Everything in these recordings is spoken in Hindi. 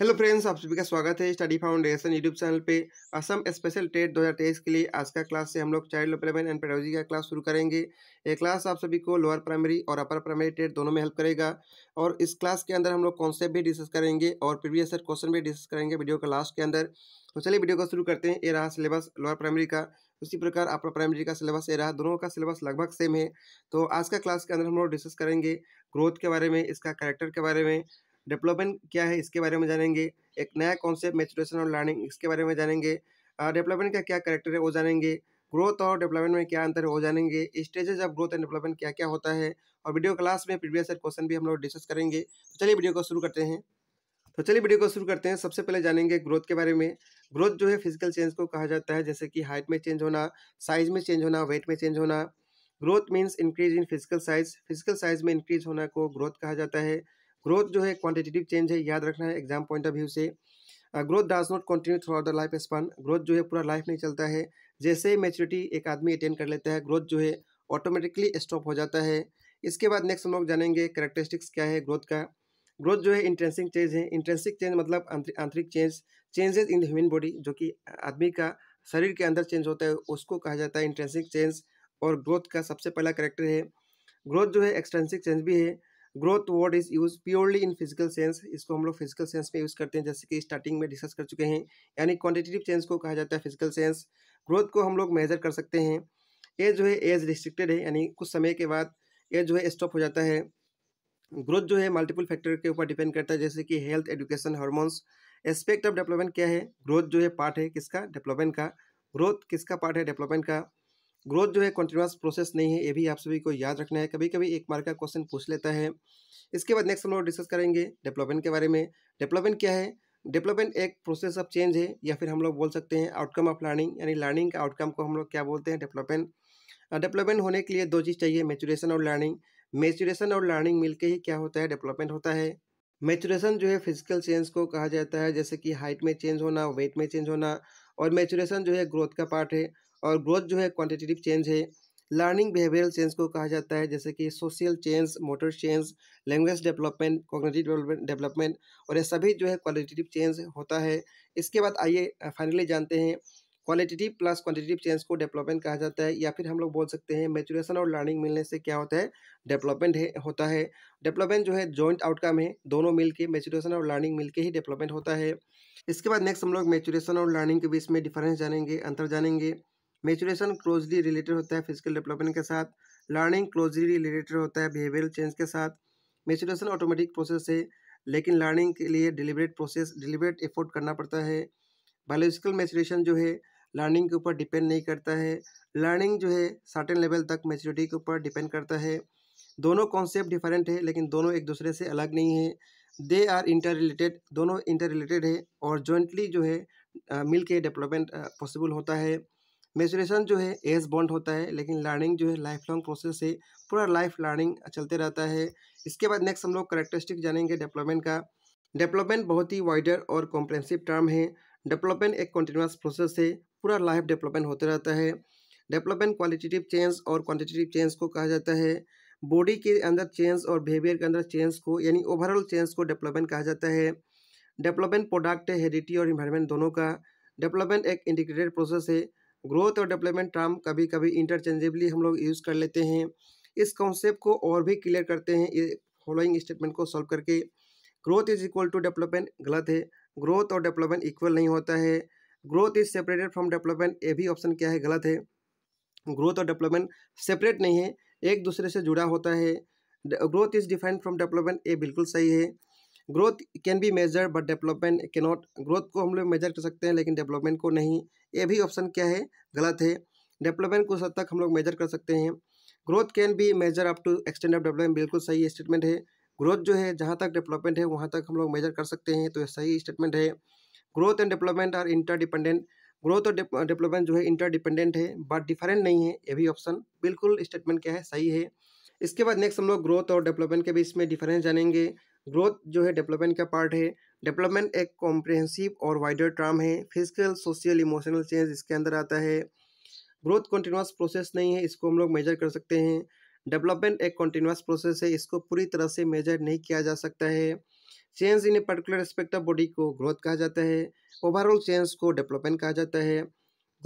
हेलो फ्रेंड्स आप सभी का स्वागत है स्टडी फाउंडेशन यूट्यूब चैनल पे असम स्पेशल टेट 2023 के लिए आज का क्लास से हम लोग चाइल्ड डेवलपमेंट एंड पेडोलॉजी का क्लास शुरू करेंगे ये क्लास आप सभी को लोअर प्राइमरी और अपर प्राइमरी टेट दोनों में हेल्प करेगा और इस क्लास के अंदर हम लोग कॉन्सेप्ट भी डिस्कस करेंगे और प्रीवियस क्वेश्चन भी डिस्कस करेंगे वीडियो के लास्ट के अंदर तो चलिए वीडियो को शुरू करते हैं ये रहा सिलेबस लोअर प्राइमरी का उसी प्रकार अपर प्राइमरी का सिलेबस ये रहा दोनों का सिलेबस लगभग सेम है तो आज का क्लास के अंदर हम लोग डिस्कस करेंगे ग्रोथ के बारे में इसका करेक्टर के बारे में डेवलपमेंट क्या है इसके बारे में जानेंगे एक नया कॉन्सेप्ट मेचुरेशन और लर्निंग इसके बारे में जानेंगे डेवलपमेंट का क्या करेक्टर है वो जानेंगे ग्रोथ और डेवलपमेंट में क्या अंतर है वो जानेंगे stages of growth and development क्या क्या होता है और वीडियो क्लास में प्रीवियस क्वेश्चन भी हम लोग डिस्कस करेंगे तो चलिए वीडियो को शुरू करते हैं तो चलिए वीडियो को शुरू करते हैं सबसे पहले जानेंगे ग्रोथ के बारे में ग्रोथ जो है फिजिकल चेंज को कहा जाता है जैसे कि हाइट में चेंज होना साइज में चेंज होना वेट में चेंज होना growth means increase in physical size physical size में इंक्रीज होना को ग्रोथ कहा जाता है ग्रोथ जो है क्वांटिटेटिव चेंज है याद रखना है एग्जाम पॉइंट ऑफ व्यू से growth does not continue throughout the life span growth जो है पूरा लाइफ नहीं चलता है जैसे ही मेच्योरिटी एक आदमी अटेंड कर लेता है ग्रोथ जो है ऑटोमेटिकली स्टॉप हो जाता है इसके बाद नेक्स्ट हम लोग जानेंगे करेक्टरिस्टिक्स क्या है ग्रोथ का ग्रोथ जो है इंटरेंसिंग चेंज है इंटरेंसिक चेंज मतलब आंतरिक change changes in human body जो कि आदमी का शरीर के अंदर चेंज होता है उसको कहा जाता है इंटरेंसिक चेंज और ग्रोथ का सबसे पहला करेक्टर है ग्रोथ जो है एक्सटेंसिक चेंज भी है growth word is use purely in physical sense इसको हम लोग फिजिकल सेंस में यूज़ करते हैं जैसे कि स्टार्टिंग में डिस्कस कर चुके हैं यानी क्वान्टिटेटिव चेंज को कहा जाता है फिजिकल सेंस ग्रोथ को हम लोग मेजर कर सकते हैं एज जो है एज रिस्ट्रिक्टेड है यानी कुछ समय के बाद एज जो है स्टॉप हो जाता है ग्रोथ जो है मल्टीपल फैक्टर के ऊपर डिपेंड करता है जैसे कि health education hormones aspect of development क्या है ग्रोथ जो है पार्ट है किसका डेवलपमेंट का ग्रोथ किसका पार्ट है डेवलपमेंट का ग्रोथ जो है कंटिन्यूस प्रोसेस नहीं है ये भी आप सभी को याद रखना है कभी कभी एक मार्क का क्वेश्चन पूछ लेता है इसके बाद नेक्स्ट हम लोग डिस्कस करेंगे डेवलपमेंट के बारे में डेवलपमेंट क्या है डेवलपमेंट एक प्रोसेस ऑफ चेंज है या फिर हम लोग बोल सकते हैं आउटकम ऑफ लर्निंग यानी लर्निंग का आउटकम को हम लोग क्या बोलते हैं डेवलपमेंट डेवलपमेंट होने के लिए दो चीज़ चाहिए मेचुरेशन और लर्निंग मेचुरेशन और लर्निंग मिलकर ही क्या होता है डेवलपमेंट होता है मेचुरेशन जो है फिजिकल चेंज को कहा जाता है जैसे कि हाइट में चेंज होना वेट में चेंज होना और मेचुरेशन जो है ग्रोथ का पार्ट है और ग्रोथ जो है क्वान्टिटेटिव चेंज है लर्निंग बिहेवियरल चेंज को कहा जाता है जैसे कि social change motor change language development cognitive development और ये सभी जो है क्वालिटेटिव चेंज होता है इसके बाद आइए फाइनली जानते हैं क्वालिटेटिव प्लस क्वान्टिटिव चेंज को डेवलपमेंट कहा जाता है या फिर हम लोग बोल सकते हैं मेचुरेशन और लर्निंग मिलने से क्या होता है डेवलपमेंट है होता है डेवलपमेंट जो है जॉइंट आउटकम है दोनों मिल के मेचुरेशन और लर्निंग मिल के ही डेवलपमेंट होता है इसके बाद नेक्स्ट हम लोग मेचुरेशन और लर्निंग के बीच में डिफरेंस जानेंगे अंतर जानेंगे मेचुरेशन क्लोजली रिलेटेड होता है फिजिकल डेवलपमेंट के साथ लर्निंग क्लोजली रिलेटेड होता है बिहेवियरल चेंज के साथ मेचुरेशन ऑटोमेटिक प्रोसेस है लेकिन लर्निंग के लिए डिलीवरेट प्रोसेस डिलीवरेट एफोर्ट करना पड़ता है बायोलॉजिकल मेचुरेशन जो है लर्निंग के ऊपर डिपेंड नहीं करता है लर्निंग जो है सर्टेन लेवल तक मेच्योरिटी के ऊपर डिपेंड करता है दोनों कॉन्सेप्ट डिफरेंट है लेकिन दोनों एक दूसरे से अलग नहीं है दे आर इंटर रिलेटेड दोनों इंटर रिलेटेड है और जॉइंटली जो है मिल के डेवलपमेंट पॉसिबल होता है मेचुरेशन जो है एज बॉन्ड होता है लेकिन लर्निंग जो है लाइफ लॉन्ग प्रोसेस है पूरा लाइफ लर्निंग चलते रहता है इसके बाद नेक्स्ट हम लोग करेक्टरिस्टिक जानेंगे डेवलपमेंट का डेवलपमेंट बहुत ही वाइडर और कॉम्प्रेंसिव टर्म है डेवलपमेंट एक कंटिन्यूस प्रोसेस है पूरा लाइफ डेवलपमेंट होते रहता है डेवलपमेंट क्वालिटेटिव चेंज और क्वान्टिटेटिव चेंज को कहा जाता है बॉडी के अंदर चेंज और बिहेवियर के अंदर चेंज को यानी ओवरऑल चेंज को डेवलपमेंट कहा जाता है डेवलपमेंट प्रोडक्ट है हेरिटी और इन्वायरमेंट दोनों का डेवलपमेंट एक इंटीग्रेटेड प्रोसेस है ग्रोथ और डेवलपमेंट टर्म कभी कभी इंटरचेंजेबली हम लोग यूज़ कर लेते हैं इस कॉन्सेप्ट को और भी क्लियर करते हैं ये फॉलोइंग स्टेटमेंट को सॉल्व करके growth is equal to development गलत है ग्रोथ और डेवलपमेंट इक्वल नहीं होता है growth is separated from development ये भी ऑप्शन क्या है गलत है ग्रोथ और डेवलपमेंट सेपरेट नहीं है एक दूसरे से जुड़ा होता है growth is defined from development ये बिल्कुल सही है growth can be measure but development can not growth को हम लोग मेजर कर सकते हैं लेकिन डेवलपमेंट को नहीं ये भी ऑप्शन क्या है गलत है डेवलपमेंट को हद तक हम लोग मेजर कर सकते हैं growth can be measure up to extent of development बिल्कुल सही स्टेटमेंट है ग्रोथ जो है जहाँ तक डेवलपमेंट है वहाँ तक हम लोग मेजर कर सकते हैं तो यह सही स्टेटमेंट है growth and development are interdependent growth और डेवलपमेंट जो है इंटरडिपेंडेंट है बट डिफरेंट नहीं है ये भी ऑप्शन बिल्कुल स्टेटमेंट क्या है सही है इसके बाद नेक्स्ट हम लोग ग्रोथ और डेवलपमेंट के बीच में डिफरेंस जानेंगे ग्रोथ जो है डेवलपमेंट का पार्ट है डेवलपमेंट एक कॉम्प्रहेंसिव और वाइडर टर्म है फिजिकल सोशल इमोशनल चेंज इसके अंदर आता है ग्रोथ कंटिन्यूस प्रोसेस नहीं है इसको हम लोग मेजर कर सकते हैं डेवलपमेंट एक कंटिन्यूस प्रोसेस है इसको पूरी तरह से मेजर नहीं किया जा सकता है change in a particular aspect of body को ग्रोथ कहा जाता है ओवरऑल चेंज को डेवलपमेंट कहा जाता है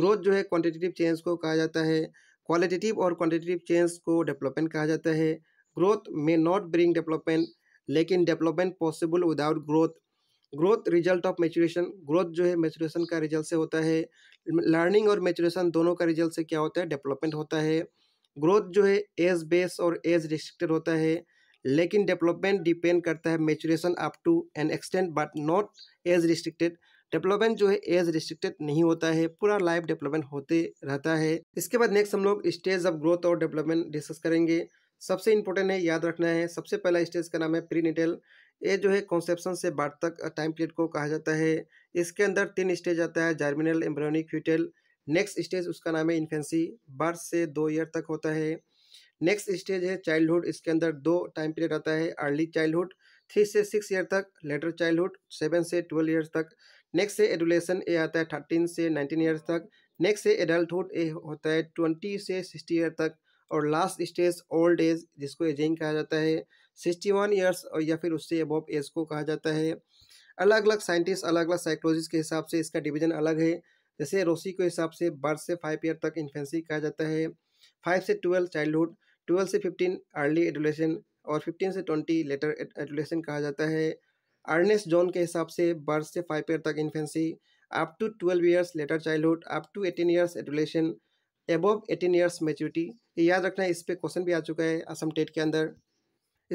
ग्रोथ जो है क्वान्टिटेटिव चेंज को कहा जाता है क्वालिटेटिव और क्वान्टिटेटिव चेंज को डेवलपमेंट कहा जाता है growth may not bring development लेकिन development possible without growth growth result of maturation growth जो है मेचुरेशन का रिजल्ट से होता है लर्निंग और मेचुरेशन दोनों का रिजल्ट से क्या होता है डेवलपमेंट होता है ग्रोथ जो है एज बेस और एज रिस्ट्रिक्टेड होता है लेकिन डेवलपमेंट डिपेंड करता है maturation up to an extent but not age restricted development जो है एज रिस्ट्रिक्टेड नहीं होता है पूरा लाइफ डेवलपमेंट होते रहता है इसके बाद नेक्स्ट हम लोग स्टेज ऑफ ग्रोथ और डेवलपमेंट डिस्कस करेंगे सबसे इंपॉर्टेंट है याद रखना है सबसे पहला स्टेज का नाम है प्रीनेटल ये जो है कॉन्सेप्शन से बार्थ तक टाइम पीरियड को कहा जाता है इसके अंदर तीन स्टेज आता है germinal embryonic foetal next stage उसका नाम है इन्फेंसी बर्थ से दो ईयर तक होता है नेक्स्ट स्टेज है चाइल्डहुड इसके अंदर दो टाइम पीरियड आता है अर्ली चाइल्डहुड थ्री से सिक्स ईयर तक लेटर चाइल्डहुड सेवन से ट्वेल्व ईयर्स तक नेक्स्ट है एडुलेसन ए आता है थर्टीन से नाइनटीन ईयर्स तक नेक्स्ट है एडल्टहुड ए होता है ट्वेंटी से सिक्सटी ईयर तक और लास्ट स्टेज ओल्ड एज जिसको एजिंग कहा जाता है सिक्सटी वन ईयर्स और या फिर उससे अबव एज को कहा जाता है अलग अलग साइंटिस्ट अलग अलग साइकोलॉजिस्ट के हिसाब से इसका डिवीजन अलग है जैसे रोसी के हिसाब से बर्थ से फाइव ईयर तक इन्फेंसी कहा जाता है फाइव से ट्वेल्व चाइल्डहुड ट्वेल्व से फिफ्टीन अर्ली एडुलेशन और फिफ्टीन से ट्वेंटी लेटर एडुलेशन कहा जाता है अर्नेस जोन के हिसाब से बर्थ से फाइव ईयर तक infancy up to twelve years later childhood up to eighteen years adolescence above eighteen years maturity ये याद रखना है इस पर क्वेश्चन भी आ चुका है असम टेट के अंदर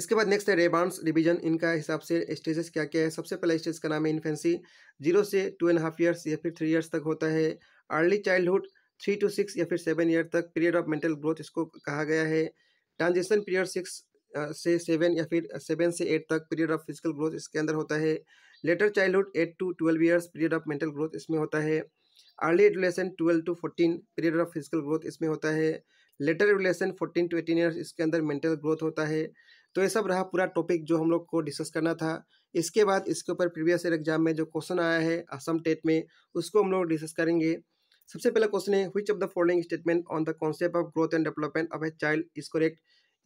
इसके बाद नेक्स्ट है रेबांस रिवीजन इनका हिसाब से स्टेजेस क्या क्या है सबसे पहला स्टेज का नाम है इन्फेंसी जीरो से टू एंड हाफ ईयर्स या फिर थ्री ईयर्स तक होता है early childhood three to six या फिर सेवन ईयर तक पीरियड ऑफ मेंटल ग्रोथ इसको कहा गया है ट्रांजिशन पीरियड सिक्स से सेवन या फिर सेवन से एट तक पीरियड ऑफ फिजिकल ग्रोथ इसके अंदर होता है later childhood eight to twelve years period of mental growth इसमें होता है early adolescence twelve to fourteen period of physical growth इसमें होता है later adolescence fourteen to eighteen years इसके अंदर मेंटल ग्रोथ होता है तो ये सब रहा पूरा टॉपिक जो हम लोग को डिस्कस करना था इसके बाद इसके ऊपर प्रीवियस ईयर एग्जाम में जो क्वेश्चन आया है असम टेट में उसको हम लोग डिस्कस करेंगे सबसे पहला क्वेश्चन है which of the following statement on the concept of growth and development of a child is correct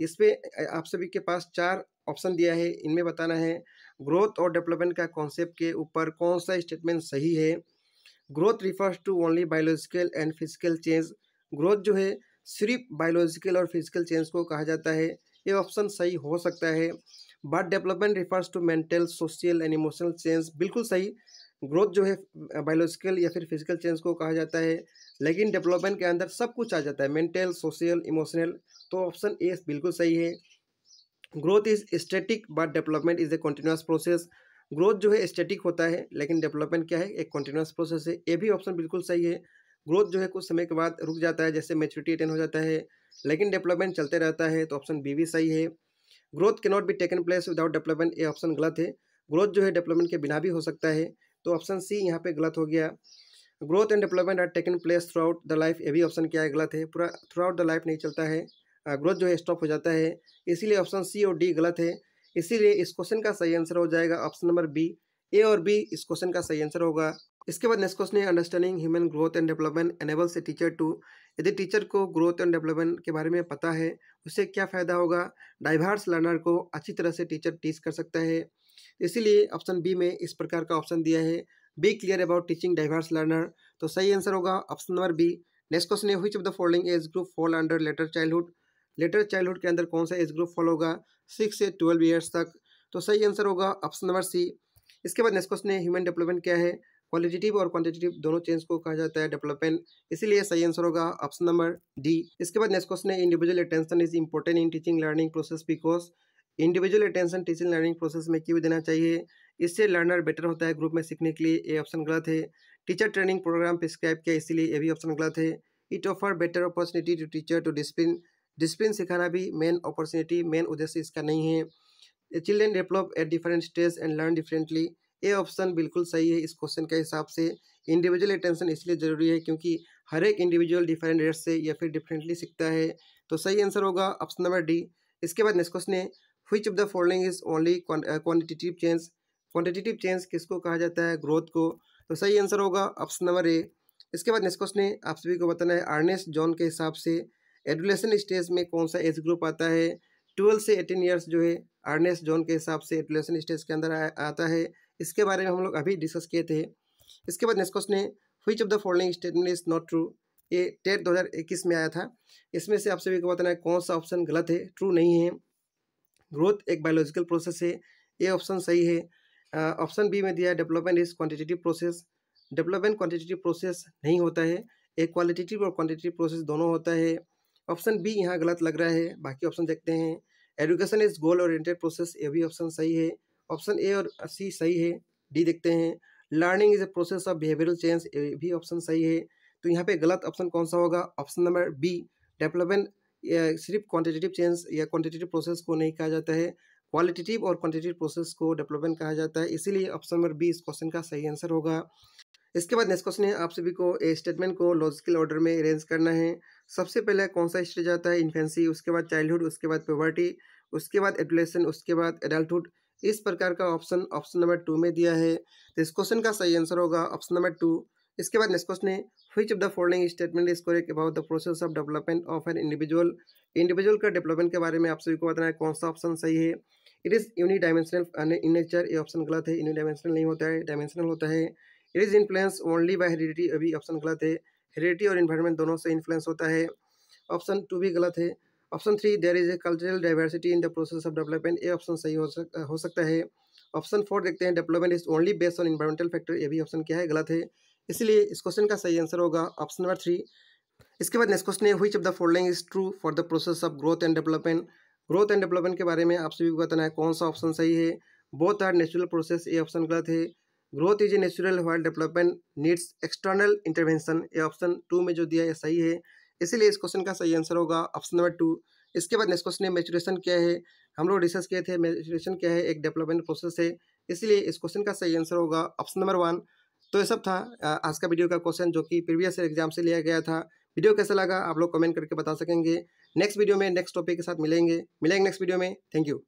इसमें आप सभी के पास चार ऑप्शन दिया है इनमें बताना है ग्रोथ और डेवलपमेंट का कॉन्सेप्ट के ऊपर कौन सा स्टेटमेंट सही है growth refers to only biological and physical change growth जो है सिर्फ बायोलॉजिकल और फिजिकल चेंज को कहा जाता है ये ऑप्शन सही हो सकता है but development refers to mental social and emotional change बिल्कुल सही ग्रोथ जो है बायोलॉजिकल या फिर फिजिकल चेंज को कहा जाता है लेकिन डेवलपमेंट के अंदर सब कुछ आ जाता है मेंटल सोशल इमोशनल तो ऑप्शन ए बिल्कुल सही है growth is static but development is a continuous process growth जो है स्टेटिक होता है लेकिन डेवलपमेंट क्या है एक कंटिन्यूस प्रोसेस है ये भी ऑप्शन बिल्कुल सही है ग्रोथ जो है कुछ समय के बाद रुक जाता है जैसे मेच्योरिटी अटेन हो जाता है लेकिन डेवलपमेंट चलते रहता है तो ऑप्शन बी भी सही है growth can not be taken place without development ये ऑप्शन गलत है ग्रोथ जो है डेवलपमेंट के बिना भी हो सकता है तो ऑप्शन सी यहाँ पे गलत हो गया growth and development are taken place throughout the life ये भी ऑप्शन क्या है गलत है पूरा थ्रू आउट द लाइफ नहीं चलता है ग्रोथ जो है स्टॉप हो जाता है इसीलिए ऑप्शन सी और डी गलत है इसीलिए इस क्वेश्चन का सही आंसर हो जाएगा ऑप्शन नंबर बी ए और बी इस क्वेश्चन का सही आंसर होगा इसके बाद नेक्स्ट क्वेश्चन है understanding human growth and development enables a teacher to यदि टीचर को ग्रोथ एंड डेवलपमेंट के बारे में पता है उससे क्या फ़ायदा होगा डाइवर्स लर्नर को अच्छी तरह से टीचर टीच कर सकता है इसीलिए ऑप्शन बी में इस प्रकार का ऑप्शन दिया है be clear about teaching diverse learner तो सही आंसर होगा option number B next question है which of the following age group fall under later childhood later childhood के अंदर कौन सा एज ग्रुप फॉल होगा सिक्स से ट्वेल्व ईयर्स तक तो सही आंसर होगा ऑप्शन नंबर सी इसके बाद नेक्स्ट क्वेश्चन है ह्यूमन डेवलपमेंट क्या है क्वालिटेटिव और क्वांटिटेटिव दोनों चेंज को कहा जाता है डेवलपमेंट इसीलिए सही आंसर होगा ऑप्शन नंबर डी इसके बाद नेक्स्ट क्वेश्चन है individual attention is important in teaching learning process because individual attention teaching learning process में क्यों देना चाहिए इससे लर्नर बेटर होता है ग्रुप में सीखने के लिए ये ऑप्शन गलत है टीचर ट्रेनिंग प्रोग्राम प्रिस्क्राइब किया इसीलिए ये भी ऑप्शन गलत है it offer better opportunity to teacher to discipline discipline सिखाना भी मेन अपॉर्चुनिटी मेन उद्देश्य इसका नहीं है children develop at different stage and learn differently A option बिल्कुल सही है इस क्वेश्चन के हिसाब से इंडिविजुअल अटेंशन इसलिए ज़रूरी है क्योंकि हर एक इंडिविजुअल डिफरेंट रेट से या फिर डिफरेंटली सीखता है तो सही आंसर होगा ऑप्शन नंबर डी इसके बाद नेक्स्ट क्वेश्चन है which of the following is only quantitative change quantitative change किसको कहा जाता है ग्रोथ को तो सही आंसर होगा ऑप्शन नंबर ए इसके बाद नेक्स्ट क्वेश्चन है आप सभी को बताना है आर्नेस जॉन के हिसाब से एडुलेसन स्टेज में कौन सा एज ग्रुप आता है ट्वेल्व से एटीन ईयर्स जो है आर्नेस जॉन के हिसाब से एडुलेसन स्टेज के अंदर आ, आता है इसके बारे में हम लोग अभी डिस्कस किए थे इसके बाद नेक्स्ट क्वेश्चन है which of the following statement is not true ये टेट 2021 में आया था इसमें से आप सभी को बताना है कौन सा ऑप्शन गलत है ट्रू नहीं है ग्रोथ एक बायोलॉजिकल प्रोसेस है ये ऑप्शन सही है ऑप्शन बी में दिया है development is quantitative process development quantitative process नहीं होता है एक क्वालिटेटिव और क्वान्टिटेटिव प्रोसेस दोनों होता है ऑप्शन बी यहाँ गलत लग रहा है बाकी ऑप्शन देखते हैं education is goal oriented process ये भी ऑप्शन सही है ऑप्शन ए और सी सही है डी देखते हैं learning is a process of behavioural change भी ऑप्शन सही है तो यहाँ पे गलत ऑप्शन कौन सा होगा ऑप्शन नंबर बी डेवलपमेंट सिर्फ क्वान्टिटेटिव चेंज या क्वान्टिटेटिव प्रोसेस को नहीं कहा जाता है क्वालिटेटिव और क्वान्टिटेटिव प्रोसेस को डेवलपमेंट कहा जाता है इसीलिए ऑप्शन नंबर बी इस क्वेश्चन का सही आंसर होगा इसके बाद नेक्स्ट क्वेश्चन है आप सभी को स्टेटमेंट को लॉजिकल ऑर्डर में अरेंज करना है सबसे पहले कौन सा स्टेज आता है इन्फेंसी उसके बाद चाइल्डहुड उसके बाद प्योवर्टी उसके बाद एडुलेसन उसके बाद एडल्टुड इस प्रकार का ऑप्शन ऑप्शन नंबर टू में दिया है तो इस क्वेश्चन का सही आंसर होगा ऑप्शन नंबर टू इसके बाद नेक्स्ट क्वेश्चन है which of the following statement is correct about the process of development of an individual individual का डेवलपमेंट के बारे में आप सभी को बताना है कौन सा ऑप्शन सही है it is unidimensional in nature ये ऑप्शन गलत है यूनी डायमेंशनल नहीं होता है डायमेंशनल होता है it is influence only by heredity अभी ऑप्शन गलत है हेरिडिटी और इन्वायरमेंट दोनों से इन्फ्लुएंस होता है ऑप्शन टू भी गलत है option three there is a cultural diversity in the process of development ये ऑप्शन सही हो, सक, हो सकता है ऑप्शन फोर देखते हैं development is only based on environmental factor ये भी ऑप्शन क्या है गलत है इसलिए इस क्वेश्चन का सही आंसर होगा ऑप्शन नंबर थ्री इसके बाद नेक्स्ट क्वेश्चन है which of the following is true for the process of growth and development growth and development के बारे में आप सभी को बताना है कौन सा ऑप्शन सही है बोथ आर नेचुरल प्रोसेस ये ऑप्शन गलत है growth is a natural world development needs external intervention ये ऑप्शन टू में जो दिया है सही है इसीलिए इस क्वेश्चन का सही आंसर होगा ऑप्शन नंबर टू इसके बाद नेक्स्ट क्वेश्चन है मेचुरेशन क्या है हम लोग रिसर्च किए थे मेचुरेशन क्या है एक डेवलपमेंट प्रोसेस है इसलिए इस क्वेश्चन का सही आंसर होगा ऑप्शन नंबर वन तो ये सब था आज का वीडियो का क्वेश्चन जो कि प्रीवियस एग्जाम से लिया गया था वीडियो कैसा लगा आप लोग कमेंट करके बता सकेंगे नेक्स्ट वीडियो में नेक्स्ट टॉपिक के साथ मिलेंगे मिलेंगे नेक्स्ट वीडियो में थैंक यू